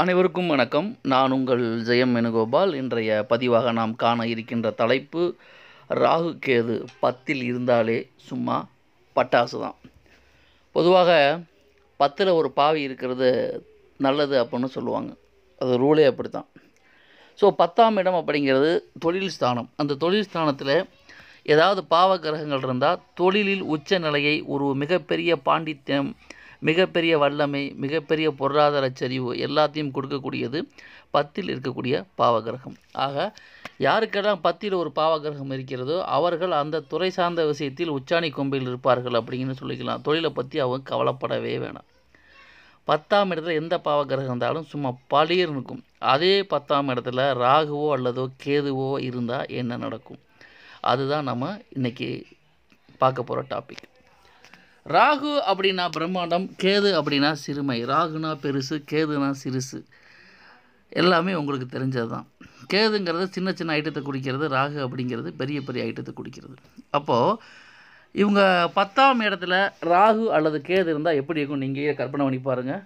அனைவருக்கும் வணக்கம் நான் உங்கள் ஜெயம் வேணுகோபால் இன்றைய பதிவாக நாம் காண இருக்கின்ற தலைப்பு ராகு கேது பத்தில் இருந்தாலே சும்மா பட்டாசு தான் பொதுவாக பத்தில் ஒரு பாவி இருக்கிறது நல்லது அப்படின்னு சொல்லுவாங்க அது ரூலே அப்படி தான் ஸோ பத்தாம் இடம் அப்படிங்கிறது தொழில் ஸ்தானம் அந்த தொழில் ஸ்தானத்தில் ஏதாவது பாவ கிரகங்கள் இருந்தால் தொழிலில் உச்ச நிலையை ஒரு மிகப்பெரிய பாண்டித்யம் மிகப்பெரிய வல்லமை மிகப்பெரிய பொருளாதார சரிவு எல்லாத்தையும் கொடுக்கக்கூடியது பத்தில் இருக்கக்கூடிய பாவகிரகம் ஆக யாருக்கெல்லாம் பத்தில் ஒரு பாவகிரகம் இருக்கிறதோ அவர்கள் அந்த துறை சார்ந்த விஷயத்தில் உச்சாணி கொம்பையில் இருப்பார்கள் அப்படின்னு சொல்லிக்கலாம் தொழிலை பற்றி அவங்க கவலைப்படவே வேணாம் பத்தாம் இடத்துல எந்த பாவகிரகம் இருந்தாலும் சும்மா பழியர் இருக்கும் அதே பத்தாம் இடத்துல ராகுவோ அல்லதோ கேதுவோ இருந்தால் என்ன நடக்கும் அதுதான் நம்ம இன்றைக்கி பார்க்க போகிற டாபிக் ராகு அப்படின்னா பிரம்மாண்டம் கேது அப்படின்னா சிறுமை ராகுனா பெருசு கேதுனா சிறுசு எல்லாமே உங்களுக்கு தெரிஞ்சது தான் கேதுங்கிறது சின்ன சின்ன ஐட்டத்தை குடிக்கிறது ராகு அப்படிங்கிறது பெரிய பெரிய ஐட்டத்தை குடிக்கிறது அப்போது இவங்க பத்தாம் இடத்துல ராகு அல்லது கேது இருந்தால் எப்படி இருக்கும் நீங்கள் கற்பனை பண்ணி பாருங்கள்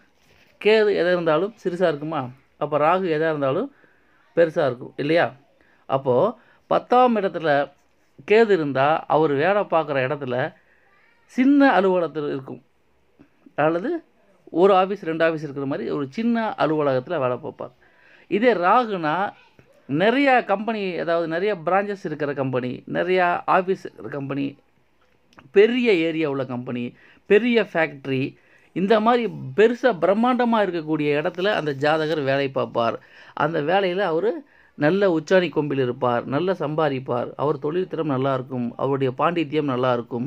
கேது எதாக இருந்தாலும் சிறுசாக இருக்குமா அப்போ ராகு எதாக இருந்தாலும் பெருசாக இருக்கும் இல்லையா அப்போது பத்தாம் இடத்துல கேது இருந்தால் அவர் வேலை பார்க்குற இடத்துல சின்ன அலுவலகத்தில் இருக்கும் அல்லது ஒரு ஆஃபீஸ் ரெண்டு ஆஃபீஸ் இருக்கிற மாதிரி ஒரு சின்ன அலுவலகத்தில் வேலை பார்ப்பார் இதே ராகுனா நிறையா கம்பெனி அதாவது நிறைய பிரான்ச்சஸ் இருக்கிற கம்பெனி நிறையா ஆஃபீஸ் இருக்கிற கம்பெனி பெரிய ஏரியா உள்ள கம்பெனி பெரிய ஃபேக்ட்ரி இந்த மாதிரி பெருசாக பிரம்மாண்டமாக இருக்கக்கூடிய இடத்துல அந்த ஜாதகர் வேலை பார்ப்பார் அந்த வேலையில் அவர் நல்ல உச்சாணி கொம்பில் இருப்பார் நல்ல சம்பாதிப்பார் அவர் தொழில் திறம் நல்லாயிருக்கும் அவருடைய பாண்டித்யம் நல்லாயிருக்கும்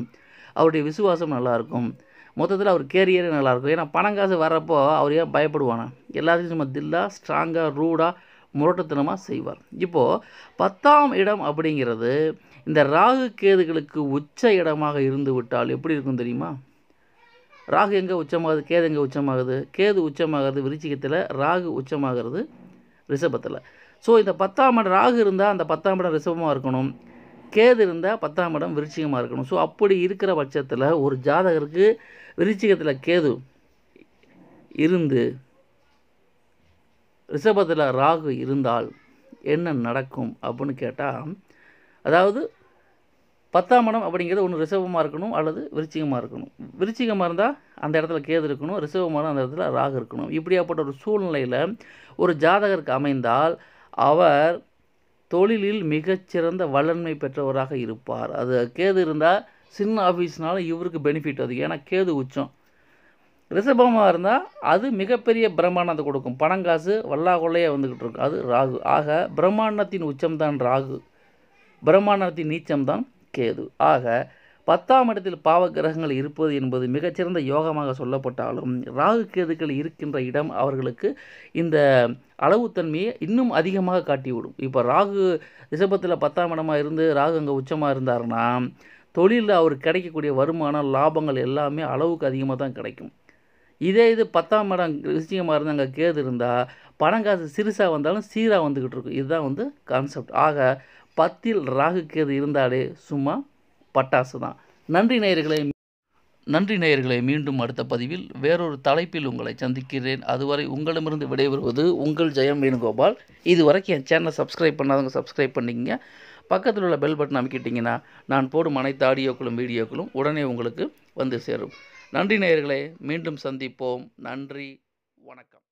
அவருடைய விசுவாசம் நல்லாயிருக்கும் மொத்தத்தில் அவர் கேரியரே நல்லாயிருக்கும் ஏன்னா பணம் காசு வர்றப்போ அவர் ஏன் பயப்படுவானா எல்லாத்தையும் சும்மா தில்லாக ஸ்ட்ராங்காக ரூடாக முரட்டத்தனமாக செய்வார் இப்போது பத்தாம் இடம் அப்படிங்கிறது இந்த ராகு கேதுகளுக்கு உச்ச இடமாக இருந்து விட்டால் எப்படி இருக்கும் தெரியுமா ராகு எங்கே உச்சமாகுது கேது எங்கே உச்சமாகுது கேது உச்சமாகிறது விருச்சிகத்தில் ராகு உச்சமாகிறது ரிஷபத்தில் ஸோ இந்த பத்தாம் இடம் ராகு இருந்தால் அந்த பத்தாம் இடம் ரிஷபமாக இருக்கணும் கேது இருந்தால் பத்தாம் இடம் விருச்சிகமாக இருக்கணும் ஸோ அப்படி இருக்கிற பட்சத்தில் ஒரு ஜாதகருக்கு விருச்சிகத்தில் கேது இருந்து ரிஷபத்தில் ராகு இருந்தால் என்ன நடக்கும் அப்படின்னு கேட்டால் அதாவது பத்தாம் இடம் அப்படிங்கிறது ஒன்று ரிஷபமாக இருக்கணும் அல்லது விருச்சிகமாக இருக்கணும் விருச்சிகமாக இருந்தால் அந்த இடத்துல கேது இருக்கணும் ரிஷபமாக இருந்தால் அந்த இடத்துல ராகு இருக்கணும் இப்படியாப்பட்ட ஒரு சூழ்நிலையில் ஒரு ஜாதகருக்கு அமைந்தால் அவர் தொழிலில் மிகச்சிறந்த வல்லன்மை பெற்றவராக இருப்பார் அது கேது இருந்தால் சின்ன ஆஃபீஸ்னாலும் இவருக்கு பெனிஃபிட் அது ஏன்னா கேது உச்சம் ரிஷபமாக இருந்தால் அது மிகப்பெரிய பிரம்மாண்டத்தை கொடுக்கும் பணங்காசு வல்லாகொள்ளையாக வந்துக்கிட்டு இருக்கும் அது ராகு ஆக பிரம்மாண்டத்தின் உச்சம்தான் ராகு பிரம்மாண்டத்தின் நீச்சம்தான் கேது ஆக பத்தாம் இடத்தில் பாவ கிரகங்கள் இருப்பது என்பது மிகச்சிறந்த யோகமாக சொல்லப்பட்டாலும் ராகு கேதுக்கள் இருக்கின்ற இடம் அவர்களுக்கு இந்த அளவுத்தன்மையை இன்னும் அதிகமாக காட்டிவிடும் இப்போ ராகு ரிஷபத்தில் பத்தாம் இடமாக இருந்து ராகு அங்கே உச்சமாக இருந்தார்னா தொழிலில் அவர் கிடைக்கக்கூடிய வருமானம் லாபங்கள் எல்லாமே அளவுக்கு அதிகமாக தான் கிடைக்கும் இதே இது பத்தாம் இடம் விஷயமாக இருந்து அங்கே கேது இருந்தால் பணம் காசு சிறுசாக வந்தாலும் சீராக வந்துக்கிட்டு இருக்கும் இதுதான் வந்து கான்செப்ட் ஆக பத்தில் ராகு கேது இருந்தாலே சும்மா பட்டாசு தான் நன்றி நேயர்களை நன்றி நேயர்களை மீண்டும் அடுத்த பதிவில் வேறொரு தலைப்பில் உங்களை சந்திக்கிறேன் அதுவரை உங்களிடமிருந்து விடைபெறுவது உங்கள் ஜெயம் வேணுகோபால் இதுவரைக்கும் என் சேனலை சப்ஸ்கிரைப் பண்ணாதவங்க சப்ஸ்கிரைப் பண்ணிக்கங்க பக்கத்தில் உள்ள பெல் பட்டன் அமைக்கிட்டிங்கன்னா நான் போடும் அனைத்து ஆடியோக்களும் வீடியோக்களும் உடனே உங்களுக்கு வந்து சேரும் நன்றி நேயர்களே மீண்டும் சந்திப்போம் நன்றி வணக்கம்